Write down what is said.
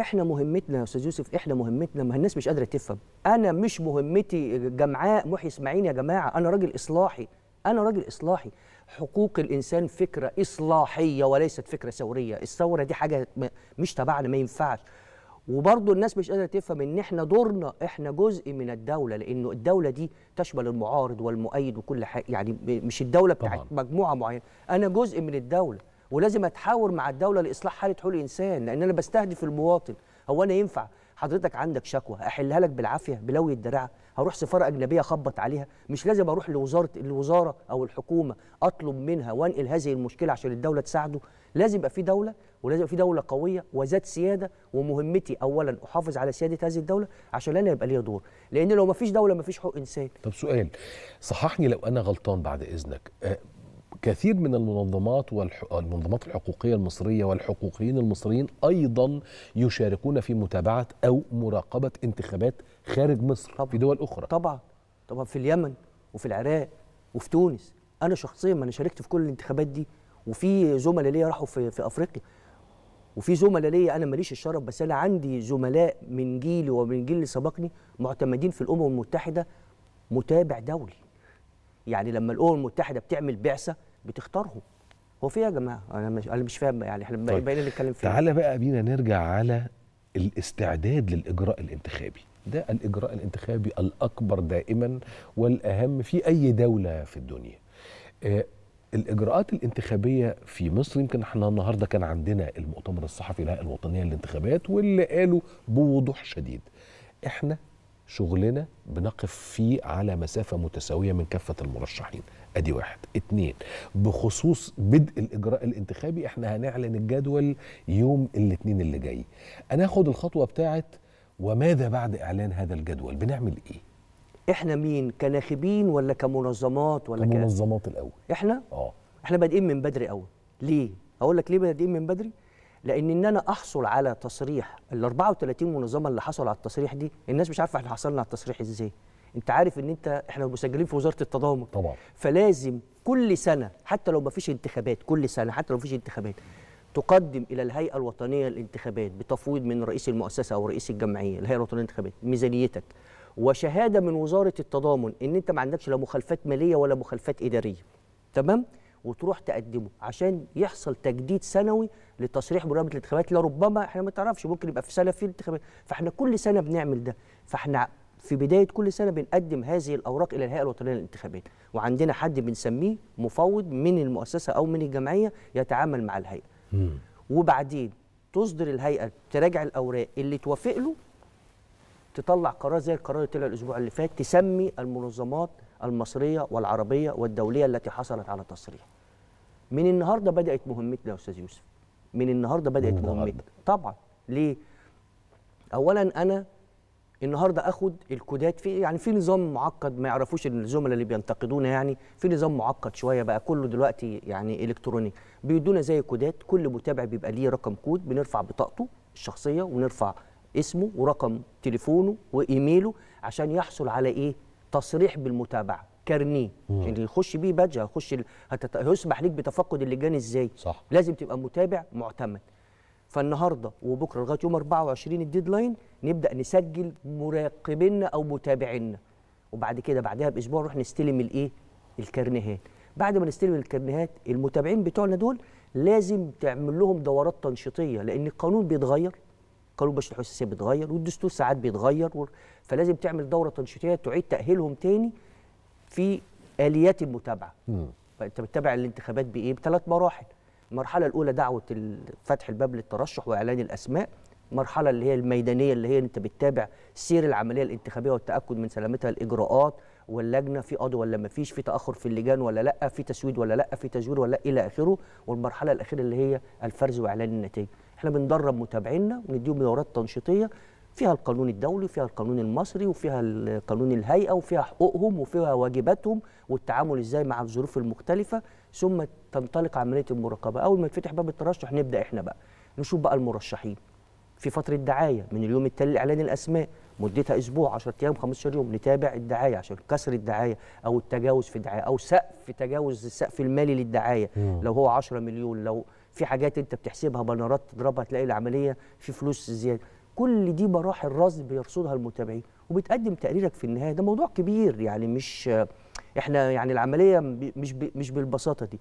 احنا مهمتنا يا استاذ يوسف احنا مهمتنا ما الناس مش قادره تفهم انا مش مهمتي جمعاء محي اسماعيل يا جماعه انا راجل اصلاحي انا راجل اصلاحي حقوق الانسان فكره اصلاحيه وليست فكره ثوريه الثوره دي حاجه مش تبعنا ما ينفعش وبرضه الناس مش قادره تفهم ان احنا دورنا احنا جزء من الدوله لانه الدوله دي تشمل المعارض والمؤيد وكل حاجه يعني مش الدوله بتاعت مجموعه معينه انا جزء من الدوله ولازم اتحاور مع الدوله لاصلاح حاله حقوق الانسان لان انا بستهدف المواطن هو انا ينفع حضرتك عندك شكوى احلها لك بالعافيه بلوي الدراع هروح سفاره اجنبيه اخبط عليها مش لازم اروح لوزاره الوزاره او الحكومه اطلب منها وانقل هذه المشكله عشان الدوله تساعده لازم يبقى في دوله ولازم يبقى في دوله قويه وذات سياده ومهمتي اولا احافظ على سياده هذه الدوله عشان انا يبقى ليا دور لان لو ما فيش دوله ما فيش حقوق انسان طب سؤال صححني لو انا غلطان بعد اذنك آه، كثير من المنظمات والمنظمات الحقوقية المصرية والحقوقيين المصريين أيضا يشاركون في متابعة أو مراقبة انتخابات خارج مصر طبعًا في دول أخرى طبعا طبعا في اليمن وفي العراق وفي تونس أنا شخصيا ما أنا شاركت في كل الانتخابات دي وفي زملاء ليا راحوا في, في أفريقيا وفي زملاء ليا أنا ماليش الشرف بس أنا عندي زملاء من جيلي ومن جيل اللي سبقني معتمدين في الأمم المتحدة متابع دولي يعني لما الامم المتحده بتعمل بعثه بتختارهم هو في إيه يا جماعه انا مش انا مش فاهم يعني احنا طيب. بقينا نتكلم فيه تعالى بقى بينا نرجع على الاستعداد للاجراء الانتخابي ده الاجراء الانتخابي الاكبر دائما والاهم في اي دوله في الدنيا آه الاجراءات الانتخابيه في مصر يمكن احنا النهارده كان عندنا المؤتمر الصحفي لها الوطنيه للانتخابات واللي قالوا بوضوح شديد احنا شغلنا بنقف فيه على مسافة متساوية من كافة المرشحين ادي واحد اتنين بخصوص بدء الاجراء الانتخابي احنا هنعلن الجدول يوم الاثنين اللي جاي انا اخد الخطوة بتاعت وماذا بعد اعلان هذا الجدول بنعمل ايه احنا مين كناخبين ولا كمنظمات ولا كمنظمات الاول احنا اه احنا بادئين من بدري قوي ليه اقول لك ليه بادئين من بدري لان ان انا احصل على تصريح ال 34 منظمه اللي حصلوا على التصريح دي الناس مش عارفه احنا حصلنا على التصريح ازاي انت عارف ان انت احنا مسجلين في وزاره التضامن طبعا فلازم كل سنه حتى لو ما فيش انتخابات كل سنه حتى لو ما فيش انتخابات تقدم الى الهيئه الوطنيه للانتخابات بتفويض من رئيس المؤسسه او رئيس الجمعيه الهيئه الوطنيه للانتخابات ميزانيتك وشهاده من وزاره التضامن ان انت ما عندكش لا مخالفات ماليه ولا مخالفات اداريه تمام وتروح تقدمه عشان يحصل تجديد سنوي لتصريح برنامج الانتخابات لربما احنا ما تعرفش ممكن يبقى في سنه في انتخابات فاحنا كل سنه بنعمل ده فاحنا في بدايه كل سنه بنقدم هذه الاوراق الى الهيئه الوطنيه للانتخابات وعندنا حد بنسميه مفوض من المؤسسه او من الجمعيه يتعامل مع الهيئه مم. وبعدين تصدر الهيئه تراجع الاوراق اللي توافق له تطلع قرار زي القرار اللي طلع الاسبوع اللي فات تسمي المنظمات المصرية والعربية والدولية التي حصلت على تصريح من النهاردة بدأت مهمتنا يا أستاذ يوسف من النهاردة بدأت مهمتنا طبعا ليه؟ أولا أنا النهارده اخد الكودات في يعني في نظام معقد ما يعرفوش الزملاء اللي بينتقدونا يعني في نظام معقد شويه بقى كله دلوقتي يعني الكتروني بيدونا زي كودات كل متابع بيبقى ليه رقم كود بنرفع بطاقته الشخصيه ونرفع اسمه ورقم تليفونه وايميله عشان يحصل على ايه تصريح بالمتابعه كارنيه عشان يعني يخش بيه بادج هيخش هيسمح ليك بتفقد اللجان ازاي صح. لازم تبقى متابع معتمد فالنهارده وبكره لغايه يوم 24 الديدلاين نبدا نسجل مراقبينا او متابعينا وبعد كده بعدها باسبوع نروح نستلم الايه الكارنيهات بعد ما نستلم الكارنيهات المتابعين بتوعنا دول لازم تعمل لهم دورات تنشيطيه لان القانون بيتغير قانون بشر الحساسيه بيتغير والدستور ساعات بيتغير فلازم تعمل دوره تنشيطيه تعيد تاهيلهم تاني في اليات المتابعه فانت بتتابع الانتخابات بايه بثلاث مراحل المرحله الاولى دعوه فتح الباب للترشح واعلان الاسماء المرحله اللي هي الميدانيه اللي هي انت بتتابع سير العمليه الانتخابيه والتاكد من سلامتها الاجراءات واللجنه في قضاء ولا ما فيش في تاخر في اللجان ولا لا في تسويد ولا لا في تزوير ولا الى اخره والمرحله الاخيره اللي هي الفرز واعلان النتائج احنا بندرب متابعينا ونديهم دورات تنشيطيه فيها القانون الدولي وفيها القانون المصري وفيها القانون الهيئه وفيها حقوقهم وفيها واجباتهم والتعامل ازاي مع الظروف المختلفه ثم تنطلق عمليه المراقبه اول ما يتفتح باب الترشح نبدا احنا بقى نشوف بقى المرشحين في فتره دعايه من اليوم التالي لاعلان الاسماء مدتها اسبوع 10 ايام 15 يوم نتابع الدعايه عشان كسر الدعايه او التجاوز في الدعايه او سقف تجاوز السقف المالي للدعايه مم. لو هو 10 مليون لو في حاجات انت بتحسبها بنرات تضربها تلاقي العمليه في فلوس زياده كل دي مراحل رصد بيرصدها المتابعين وبتقدم تقريرك في النهايه ده موضوع كبير يعني مش احنا يعني العمليه مش مش بالبساطه دي